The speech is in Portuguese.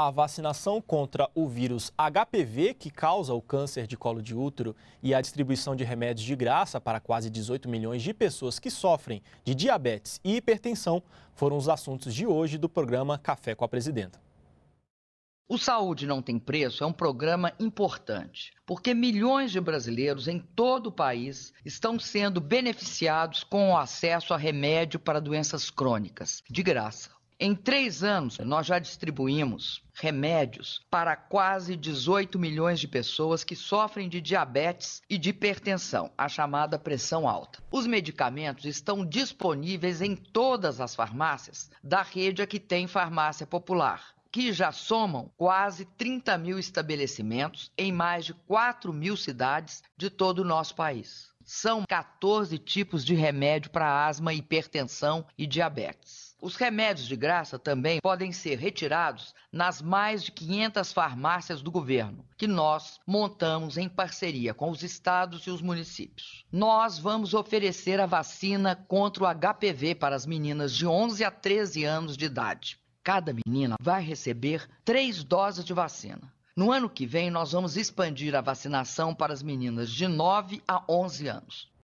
a vacinação contra o vírus HPV, que causa o câncer de colo de útero, e a distribuição de remédios de graça para quase 18 milhões de pessoas que sofrem de diabetes e hipertensão foram os assuntos de hoje do programa Café com a Presidenta. O Saúde Não Tem Preço é um programa importante, porque milhões de brasileiros em todo o país estão sendo beneficiados com o acesso a remédio para doenças crônicas, de graça. Em três anos, nós já distribuímos remédios para quase 18 milhões de pessoas que sofrem de diabetes e de hipertensão, a chamada pressão alta. Os medicamentos estão disponíveis em todas as farmácias da rede que tem farmácia popular que já somam quase 30 mil estabelecimentos em mais de 4 mil cidades de todo o nosso país. São 14 tipos de remédio para asma, hipertensão e diabetes. Os remédios de graça também podem ser retirados nas mais de 500 farmácias do governo, que nós montamos em parceria com os estados e os municípios. Nós vamos oferecer a vacina contra o HPV para as meninas de 11 a 13 anos de idade. Cada menina vai receber três doses de vacina. No ano que vem, nós vamos expandir a vacinação para as meninas de 9 a 11 anos.